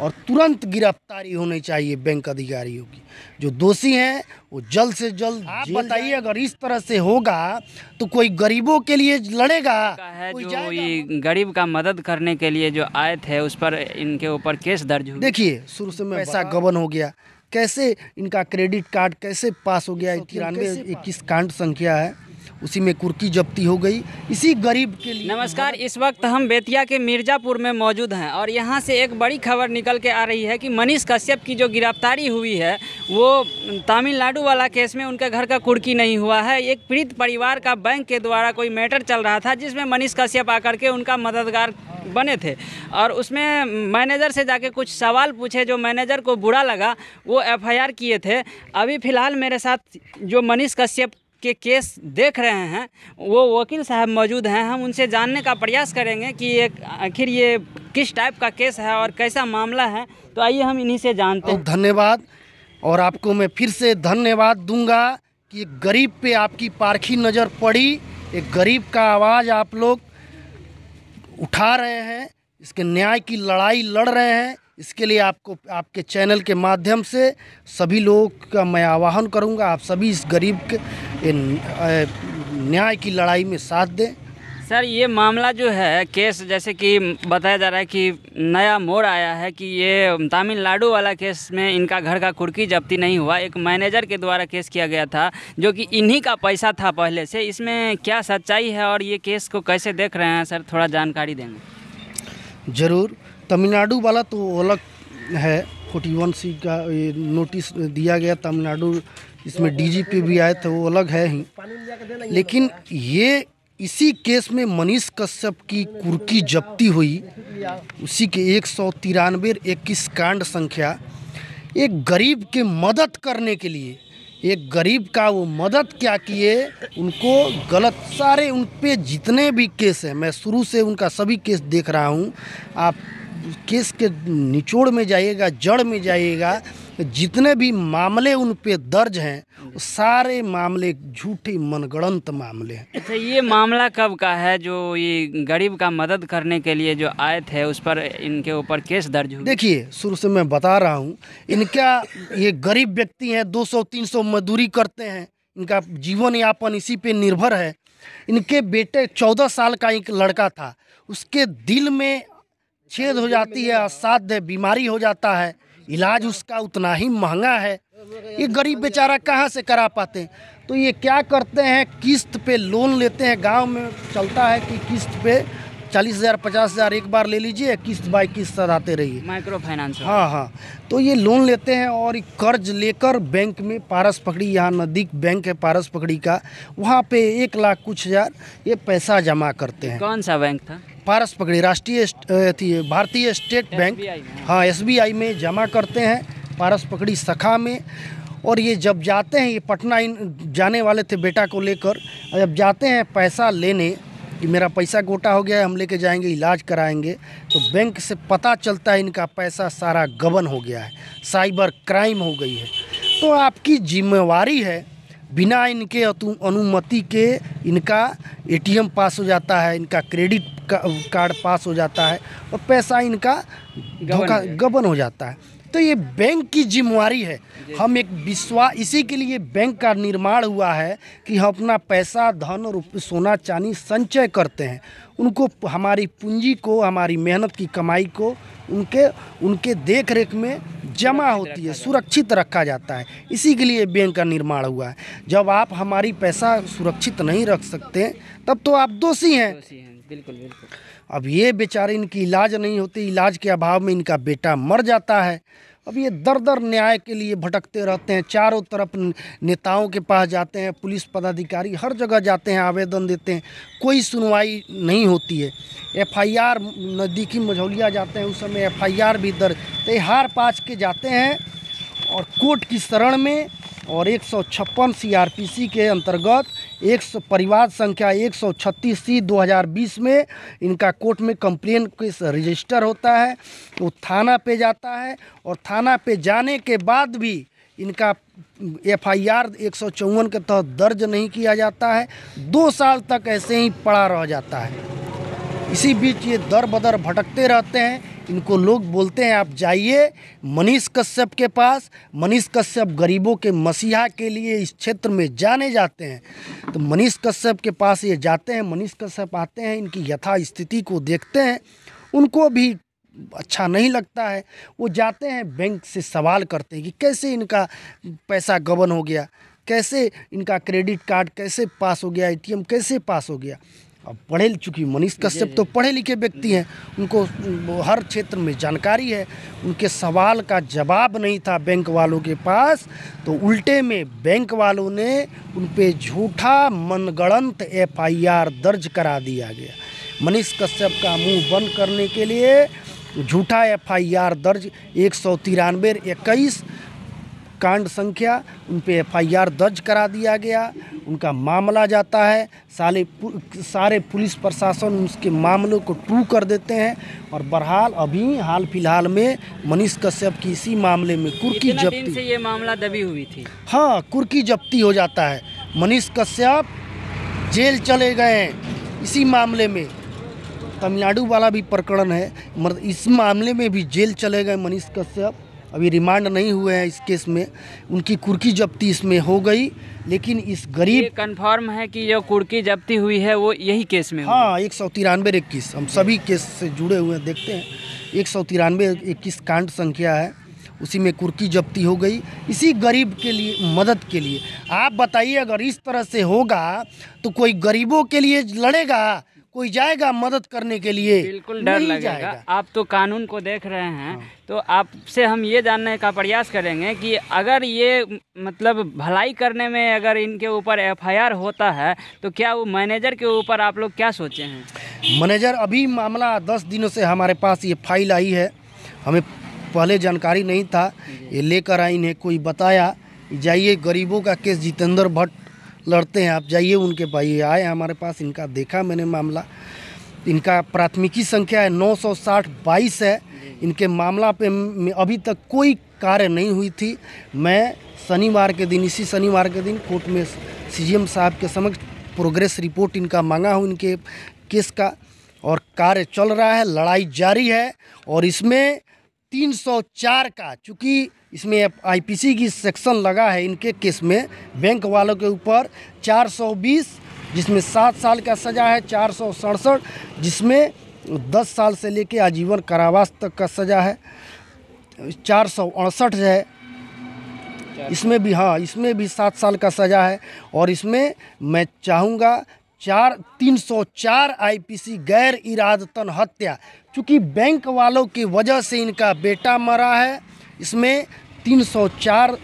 और तुरंत गिरफ्तारी होनी चाहिए बैंक अधिकारियों की जो दोषी हैं वो जल्द से जल्द आप बताइए अगर इस तरह से होगा तो कोई गरीबों के लिए लड़ेगा कोई जो ये गरीब का मदद करने के लिए जो आए थे उस पर इनके ऊपर केस दर्ज हो देखिए शुरू से मैं पैसा गबन हो गया कैसे इनका क्रेडिट कार्ड कैसे पास हो गया तिरानवे इक्कीस कांड संख्या है उसी में कुर्की जब्ती हो गई इसी गरीब के लिए नमस्कार इस वक्त हम बेतिया के मिर्ज़ापुर में मौजूद हैं और यहाँ से एक बड़ी खबर निकल के आ रही है कि मनीष कश्यप की जो गिरफ्तारी हुई है वो तमिलनाडु वाला केस में उनके घर का कुर्की नहीं हुआ है एक पीड़ित परिवार का बैंक के द्वारा कोई मैटर चल रहा था जिसमें मनीष कश्यप आकर के उनका मददगार बने थे और उसमें मैनेजर से जाके कुछ सवाल पूछे जो मैनेजर को बुरा लगा वो एफआईआर किए थे अभी फ़िलहाल मेरे साथ जो मनीष कश्यप के केस देख रहे हैं वो वकील साहब मौजूद हैं हम उनसे जानने का प्रयास करेंगे कि ये आखिर ये किस टाइप का केस है और कैसा मामला है तो आइए हम इन्हीं से जानते हैं धन्यवाद और आपको मैं फिर से धन्यवाद दूंगा कि एक गरीब पे आपकी पारखी नज़र पड़ी एक गरीब का आवाज़ आप लोग उठा रहे हैं इसके न्याय की लड़ाई लड़ रहे हैं इसके लिए आपको आपके चैनल के माध्यम से सभी लोग का मैं आह्वान करूंगा आप सभी इस गरीब के न्याय की लड़ाई में साथ दें सर ये मामला जो है केस जैसे कि बताया जा रहा है कि नया मोड़ आया है कि ये तमिलनाडु वाला केस में इनका घर का कुर्की जब्ती नहीं हुआ एक मैनेजर के द्वारा केस किया गया था जो कि इन्हीं का पैसा था पहले से इसमें क्या सच्चाई है और ये केस को कैसे देख रहे हैं सर थोड़ा जानकारी देंगे ज़रूर तमिलनाडु वाला तो अलग है फोर्टी वन सी का नोटिस दिया गया तमिलनाडु इसमें डीजीपी भी आए थे वो अलग है ही लेकिन ये इसी केस में मनीष कश्यप की कुर्की जब्ती हुई उसी के एक सौ तिरानवे इक्कीस कांड संख्या एक गरीब के मदद करने के लिए एक गरीब का वो मदद क्या किए उनको गलत सारे उन पर जितने भी केस हैं मैं शुरू से उनका सभी केस देख रहा हूँ आप केस के निचोड़ में जाइएगा जड़ में जाइएगा जितने भी मामले उन पे दर्ज हैं सारे मामले झूठे मनगणंत मामले हैं अच्छा ये मामला कब का है जो ये गरीब का मदद करने के लिए जो आए थे उस पर इनके ऊपर केस दर्ज हुआ देखिए शुरू से मैं बता रहा हूँ इनका ये गरीब व्यक्ति हैं 200-300 मजदूरी करते हैं इनका जीवन यापन इसी पे निर्भर है इनके बेटे चौदह साल का एक लड़का था उसके दिल में छेद हो जाती है असाध्य बीमारी हो जाता है इलाज उसका उतना ही महंगा है ये गरीब बेचारा कहाँ से करा पाते हैं तो ये क्या करते हैं किस्त पे लोन लेते हैं गांव में चलता है कि किस्त पे चालीस हज़ार पचास हज़ार एक बार ले लीजिए किस्त बाई किस्त आते रहिए माइक्रो फाइनेंस हाँ हाँ तो ये लोन लेते हैं और कर्ज लेकर बैंक में पारस पकड़ी यहाँ नज़दीक बैंक है पारस पकड़ी का वहाँ पे एक लाख कुछ हज़ार ये पैसा जमा करते हैं कौन सा बैंक था पारस पकड़ी राष्ट्रीय भारतीय स्टेट बैंक हाँ एस में जमा करते हैं पारस पकड़ी शाखा में और ये जब जाते हैं ये पटना इन जाने वाले थे बेटा को लेकर जब जाते हैं पैसा लेने कि मेरा पैसा गोटा हो गया है हम लेके जाएंगे इलाज कराएंगे तो बैंक से पता चलता है इनका पैसा सारा गबन हो गया है साइबर क्राइम हो गई है तो आपकी जिम्मेवारी है बिना इनके अनुमति के इनका एटीएम पास हो जाता है इनका क्रेडिट कार्ड पास हो जाता है और पैसा इनका गबन हो जाता है तो ये बैंक की जिम्मेवारी है हम एक विश्वास इसी के लिए बैंक का निर्माण हुआ है कि हम अपना पैसा धन और सोना चांदी संचय करते हैं उनको हमारी पूंजी को हमारी मेहनत की कमाई को उनके उनके देख रेख में जमा होती है सुरक्षित रखा जाता है इसी के लिए बैंक का निर्माण हुआ है जब आप हमारी पैसा सुरक्षित नहीं रख सकते तब तो आप दोषी हैं बिल्कुल बिल्कुल अब ये बेचारे इनकी इलाज नहीं होती इलाज के अभाव में इनका बेटा मर जाता है अब ये दर दर न्याय के लिए भटकते रहते हैं चारों तरफ नेताओं के पास जाते हैं पुलिस पदाधिकारी हर जगह जाते हैं आवेदन देते हैं कोई सुनवाई नहीं होती है एफआईआर नज़दीकी मझौलिया जाते हैं उस समय एफआईआर भी दर्ज तो हार पाच के जाते हैं और कोर्ट की शरण में और एक सौ छप्पन के अंतर्गत एक परिवार संख्या एक सौ सी दो में इनका कोर्ट में कंप्लेन रजिस्टर होता है वो थाना पे जाता है और थाना पे जाने के बाद भी इनका एफ आई आर एक सौ चौवन के तहत दर्ज नहीं किया जाता है दो साल तक ऐसे ही पड़ा रह जाता है इसी बीच ये दर बदर भटकते रहते हैं इनको लोग बोलते हैं आप जाइए मनीष कश्यप के पास मनीष कश्यप गरीबों के मसीहा के लिए इस क्षेत्र में जाने जाते हैं तो मनीष कश्यप के पास ये जाते हैं मनीष कश्यप आते हैं इनकी यथा स्थिति को देखते हैं उनको भी अच्छा नहीं लगता है वो जाते हैं बैंक से सवाल करते हैं कि कैसे इनका पैसा गबन हो गया कैसे इनका क्रेडिट कार्ड कैसे पास हो गया एटीएम कैसे पास हो गया अब पढ़े चूँकि मनीष कश्यप तो पढ़े लिखे व्यक्ति हैं उनको हर क्षेत्र में जानकारी है उनके सवाल का जवाब नहीं था बैंक वालों के पास तो उल्टे में बैंक वालों ने उन पर झूठा मनगणंत एफआईआर दर्ज करा दिया गया मनीष कश्यप का मुंह बंद करने के लिए झूठा एफआईआर दर्ज एक सौ तिरानवे इक्कीस कांड संख्या उन पर एफ दर्ज करा दिया गया उनका मामला जाता है पु, सारे पुलिस प्रशासन उसके मामलों को टू कर देते हैं और बहरहाल अभी हाल फिलहाल में मनीष कश्यप की इसी मामले में कुर्की जब्ती ये मामला दबी हुई थी हाँ कुर्की जब्ती हो जाता है मनीष कश्यप जेल चले गए इसी मामले में तमिलनाडु वाला भी प्रकरण है इस मामले में भी जेल चले गए मनीष कश्यप अभी रिमांड नहीं हुए हैं इस केस में उनकी कुर्की जब्ती इसमें हो गई लेकिन इस गरीब कन्फर्म है कि जो कुर्की जब्ती हुई है वो यही केस में हाँ एक सौ तिरानवे इक्कीस हम सभी केस से जुड़े हुए हैं देखते हैं एक सौ तिरानवे इक्कीस कांड संख्या है उसी में कुर्की जब्ती हो गई इसी गरीब के लिए मदद के लिए आप बताइए अगर इस तरह से होगा तो कोई गरीबों के लिए लड़ेगा कोई जाएगा मदद करने के लिए बिल्कुल डर लगेगा आप तो कानून को देख रहे हैं हाँ। तो आपसे हम ये जानने का प्रयास करेंगे कि अगर ये मतलब भलाई करने में अगर इनके ऊपर एफआईआर होता है तो क्या वो मैनेजर के ऊपर आप लोग क्या सोचे हैं मैनेजर अभी मामला दस दिनों से हमारे पास ये फाइल आई है हमें पहले जानकारी नहीं था ये लेकर आई इन्हें कोई बताया जाइए गरीबों का केस जितेंद्र भट्ट लड़ते हैं आप जाइए उनके भाई आए हमारे पास इनका देखा मैंने मामला इनका प्राथमिकी संख्या है नौ सौ साठ बाईस है इनके मामला पे अभी तक कोई कार्य नहीं हुई थी मैं शनिवार के दिन इसी शनिवार के दिन कोर्ट में सीजीएम साहब के समक्ष प्रोग्रेस रिपोर्ट इनका मांगा हूँ इनके केस का और कार्य चल रहा है लड़ाई जारी है और इसमें 304 का चूँकि इसमें आईपीसी की सेक्शन लगा है इनके केस में बैंक वालों के ऊपर 420 जिसमें सात साल का सज़ा है चार सौ सड़सठ जिसमें दस साल से लेकर आजीवन कारावास तक का सज़ा है चार सौ अड़सठ है इसमें भी हाँ इसमें भी सात साल का सज़ा है और इसमें मैं चाहूँगा चार तीन सौ चार आईपीसी गैर इरादतन हत्या क्योंकि बैंक वालों की वजह से इनका बेटा मरा है इसमें 304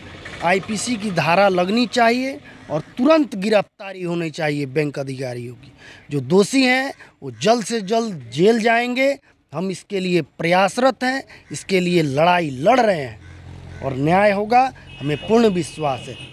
आईपीसी की धारा लगनी चाहिए और तुरंत गिरफ्तारी होनी चाहिए बैंक अधिकारियों की जो दोषी हैं वो जल्द से जल्द जेल जाएंगे हम इसके लिए प्रयासरत हैं इसके लिए लड़ाई लड़ रहे हैं और न्याय होगा हमें पूर्ण विश्वास है